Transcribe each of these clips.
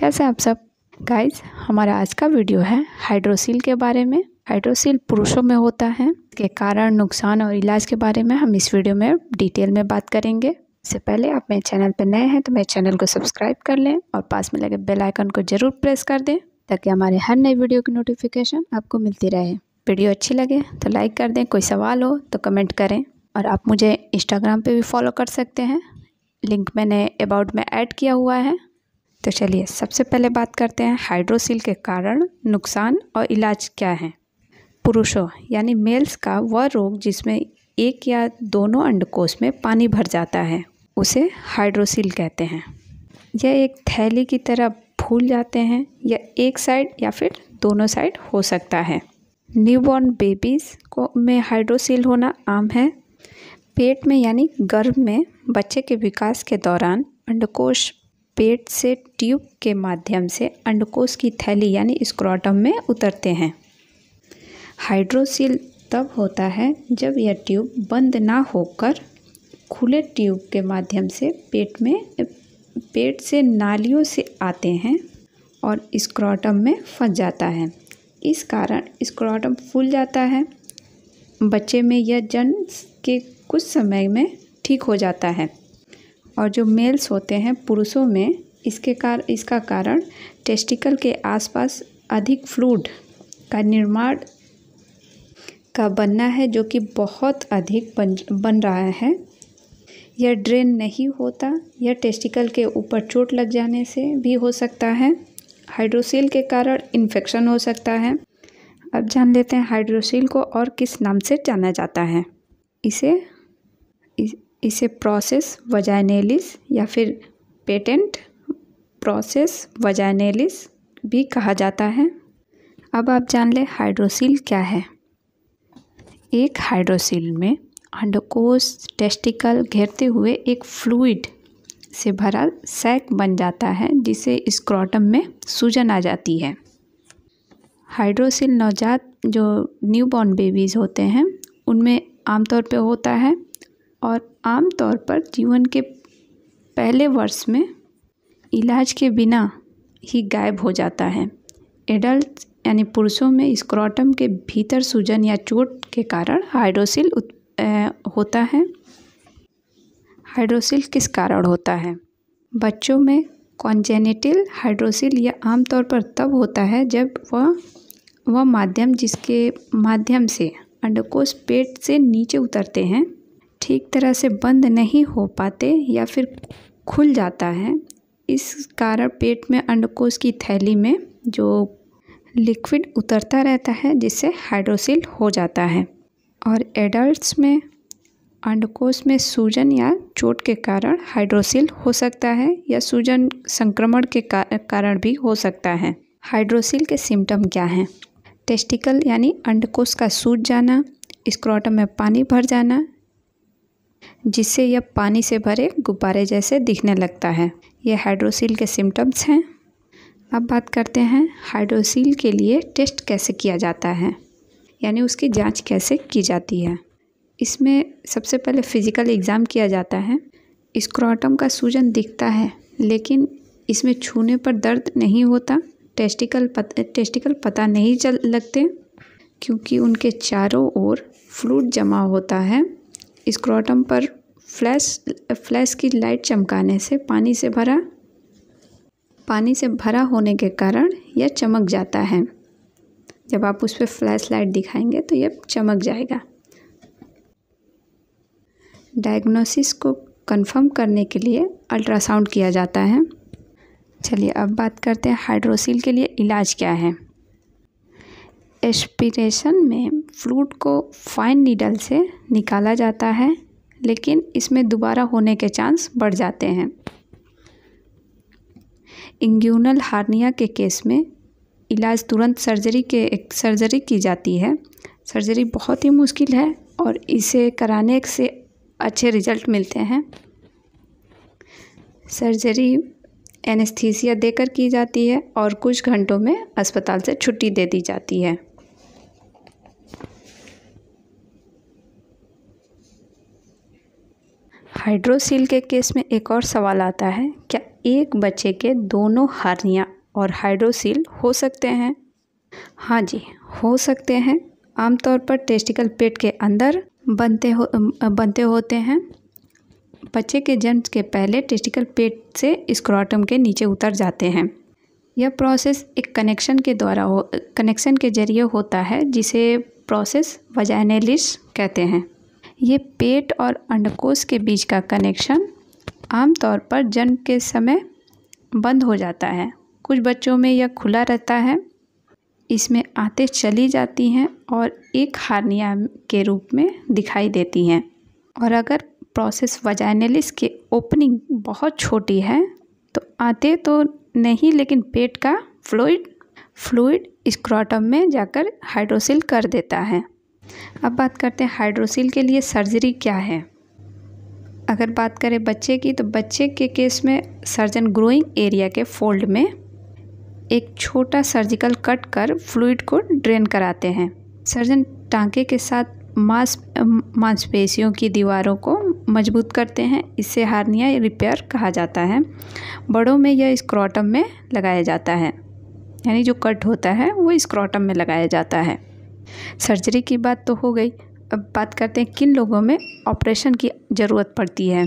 कैसे आप सब गाइस हमारा आज का वीडियो है हाइड्रोसील के बारे में हाइड्रोसील पुरुषों में होता है इसके कारण नुकसान और इलाज के बारे में हम इस वीडियो में डिटेल में बात करेंगे इससे पहले आप मेरे चैनल पर नए हैं तो मेरे चैनल को सब्सक्राइब कर लें और पास में लगे बेल आइकन को ज़रूर प्रेस कर दें ताकि हमारे हर नए वीडियो की नोटिफिकेशन आपको मिलती रहे वीडियो अच्छी लगे तो लाइक कर दें कोई सवाल हो तो कमेंट करें और आप मुझे इंस्टाग्राम पर भी फॉलो कर सकते हैं लिंक मैंने अबाउट में ऐड किया हुआ है तो चलिए सबसे पहले बात करते हैं हाइड्रोसिल के कारण नुकसान और इलाज क्या हैं पुरुषों यानी मेल्स का वह रोग जिसमें एक या दोनों अंडकोश में पानी भर जाता है उसे हाइड्रोसिल कहते हैं यह एक थैली की तरह फूल जाते हैं या एक साइड या फिर दोनों साइड हो सकता है न्यूबॉर्न बेबीज़ को में हाइड्रोसिल होना आम है पेट में यानी गर्भ में बच्चे के विकास के दौरान अंडकोश पेट से ट्यूब के माध्यम से अंडकोश की थैली यानी स्क्रॉटम में उतरते हैं हाइड्रोसील तब होता है जब यह ट्यूब बंद ना होकर खुले ट्यूब के माध्यम से पेट में पेट से नालियों से आते हैं और स्क्रॉटम में फंस जाता है इस कारण स्क्रॉटम फूल जाता है बच्चे में यह जन्म के कुछ समय में ठीक हो जाता है और जो मेल्स होते हैं पुरुषों में इसके कार इसका कारण टेस्टिकल के आसपास अधिक फ्लूड का निर्माण का बनना है जो कि बहुत अधिक बन बन रहा है यह ड्रेन नहीं होता यह टेस्टिकल के ऊपर चोट लग जाने से भी हो सकता है हाइड्रोसील के कारण इन्फेक्शन हो सकता है अब जान लेते हैं हाइड्रोसील को और किस नाम से जाना जाता है इसे इस, इसे प्रोसेस वजाइनेलिस या फिर पेटेंट प्रोसेस वजाइनेलिस भी कहा जाता है अब आप जान लें हाइड्रोसिल क्या है एक हाइड्रोसिल में अंडकोस टेस्टिकल घेरते हुए एक फ्लूड से भरा सैक बन जाता है जिसे स्क्रॉटम में सूजन आ जाती है हाइड्रोसिल नवजात जो न्यूबॉर्न बेबीज़ होते हैं उनमें आमतौर पे होता है और आमतौर पर जीवन के पहले वर्ष में इलाज के बिना ही गायब हो जाता है एडल्ट यानी पुरुषों में स्क्रॉटम के भीतर सूजन या चोट के कारण हाइड्रोसिल होता है हाइड्रोसिल किस कारण होता है बच्चों में कॉन्जेनेटिल हाइड्रोसिल या आमतौर पर तब होता है जब वह वह माध्यम जिसके माध्यम से अंडकोश पेट से नीचे उतरते हैं ठीक तरह से बंद नहीं हो पाते या फिर खुल जाता है इस कारण पेट में अंडकोश की थैली में जो लिक्विड उतरता रहता है जिससे हाइड्रोसिल हो जाता है और एडल्ट्स में अंडकोश में सूजन या चोट के कारण हाइड्रोसिल हो सकता है या सूजन संक्रमण के कारण भी हो सकता है हाइड्रोसिल के सिम्टम क्या हैं टेस्टिकल यानी अंडकोश का सूज जाना स्क्रॉटम में पानी भर जाना जिससे यह पानी से भरे गुब्बारे जैसे दिखने लगता है यह हाइड्रोसील के सिम्टम्स हैं अब बात करते हैं हाइड्रोसील के लिए टेस्ट कैसे किया जाता है यानी उसकी जांच कैसे की जाती है इसमें सबसे पहले फ़िज़िकल एग्ज़ाम किया जाता है स्क्रॉटम का सूजन दिखता है लेकिन इसमें छूने पर दर्द नहीं होता टेस्टिकल पत, टेस्टिकल पता नहीं चल लगते क्योंकि उनके चारों ओर फ्लूड जमा होता है स्क्रॉटम पर फ्लैश फ्लैश की लाइट चमकाने से पानी से भरा पानी से भरा होने के कारण यह चमक जाता है जब आप उस पर फ्लैश लाइट दिखाएंगे तो यह चमक जाएगा डायग्नोसिस को कंफर्म करने के लिए अल्ट्रासाउंड किया जाता है चलिए अब बात करते हैं हाइड्रोसिल के लिए इलाज क्या है एस्पिरेशन में फ्लूइड को फाइन नीडल से निकाला जाता है लेकिन इसमें दोबारा होने के चांस बढ़ जाते हैं इंग्यूनल हार्निया के केस में इलाज तुरंत सर्जरी के सर्जरी की जाती है सर्जरी बहुत ही मुश्किल है और इसे कराने से अच्छे रिजल्ट मिलते हैं सर्जरी एनेस्थीसिया देकर की जाती है और कुछ घंटों में अस्पताल से छुट्टी दे दी जाती है हाइड्रोसील के केस में एक और सवाल आता है क्या एक बच्चे के दोनों हार्निया और हाइड्रोसील हो सकते हैं हाँ जी हो सकते हैं आमतौर पर टेस्टिकल पेट के अंदर बनते हो बनते होते हैं बच्चे के जन्म के पहले टेस्टिकल पेट से स्क्रॉटम के नीचे उतर जाते हैं यह प्रोसेस एक कनेक्शन के द्वारा हो कनेक्शन के जरिए होता है जिसे प्रोसेस वजैनलिस कहते हैं ये पेट और अंडकोश के बीच का कनेक्शन आमतौर पर जन्म के समय बंद हो जाता है कुछ बच्चों में यह खुला रहता है इसमें आते चली जाती हैं और एक हार्निया के रूप में दिखाई देती हैं और अगर प्रोसेस वजाइनलिस के ओपनिंग बहुत छोटी है तो आते तो नहीं लेकिन पेट का फ्लूड फ्लूड स्क्रॉटम में जाकर हाइड्रोसिल कर देता है अब बात करते हैं हाइड्रोसिल के लिए सर्जरी क्या है अगर बात करें बच्चे की तो बच्चे के केस में सर्जन ग्रोइंग एरिया के फोल्ड में एक छोटा सर्जिकल कट कर फ्लूड को ड्रेन कराते हैं सर्जन टांके के साथ मांस मांसपेशियों की दीवारों को मजबूत करते हैं इसे हार्निया रिपेयर कहा जाता है बड़ों में यह स्क्रॉटम में लगाया जाता है यानी जो कट होता है वो स्क्रॉटम में लगाया जाता है सर्जरी की बात तो हो गई अब बात करते हैं किन लोगों में ऑपरेशन की ज़रूरत पड़ती है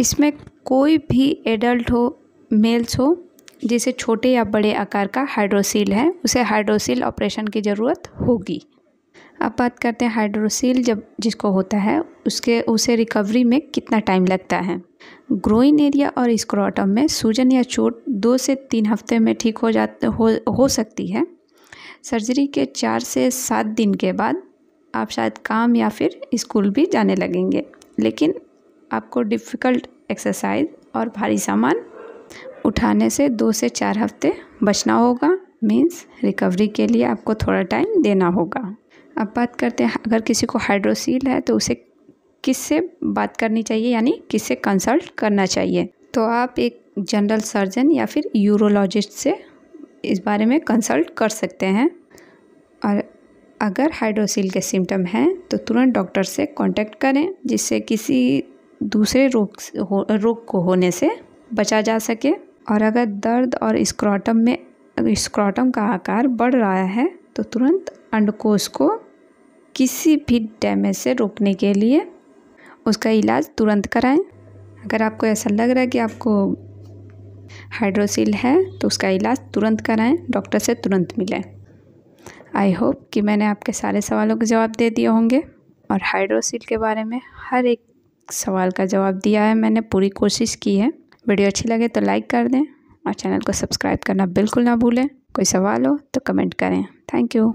इसमें कोई भी एडल्ट हो मेल्स हो जिसे छोटे या बड़े आकार का हाइड्रोसील है उसे हाइड्रोसील ऑपरेशन की ज़रूरत होगी अब बात करते हैं हाइड्रोसील जब जिसको होता है उसके उसे रिकवरी में कितना टाइम लगता है ग्रोइन एरिया और स्क्रोटम में सूजन या चोट दो से तीन हफ्ते में ठीक हो जा हो हो सकती है सर्जरी के चार से सात दिन के बाद आप शायद काम या फिर स्कूल भी जाने लगेंगे लेकिन आपको डिफ़िकल्ट एक्सरसाइज और भारी सामान उठाने से दो से चार हफ्ते बचना होगा मीन्स रिकवरी के लिए आपको थोड़ा टाइम देना होगा अब बात करते हैं अगर किसी को हाइड्रोसील है तो उसे किससे बात करनी चाहिए यानी किससे कंसल्ट करना चाहिए तो आप एक जनरल सर्जन या फिर यूरोलॉजिस्ट से इस बारे में कंसल्ट कर सकते हैं और अगर हाइड्रोसील के सिम्टम हैं तो तुरंत डॉक्टर से कांटेक्ट करें जिससे किसी दूसरे रोग रोग को होने से बचा जा सके और अगर दर्द और स्क्रॉटम में स्क्रॉटम का आकार बढ़ रहा है तो तुरंत अंडकोश को किसी भी डैमेज से रोकने के लिए उसका इलाज तुरंत कराएं अगर आपको ऐसा लग रहा है कि आपको हाइड्रोसिल है तो उसका इलाज तुरंत कराएं डॉक्टर से तुरंत मिलें आई होप कि मैंने आपके सारे सवालों के जवाब दे दिए होंगे और हाइड्रोसिल के बारे में हर एक सवाल का जवाब दिया है मैंने पूरी कोशिश की है वीडियो अच्छी लगे तो लाइक कर दें और चैनल को सब्सक्राइब करना बिल्कुल ना भूलें कोई सवाल हो तो कमेंट करें थैंक यू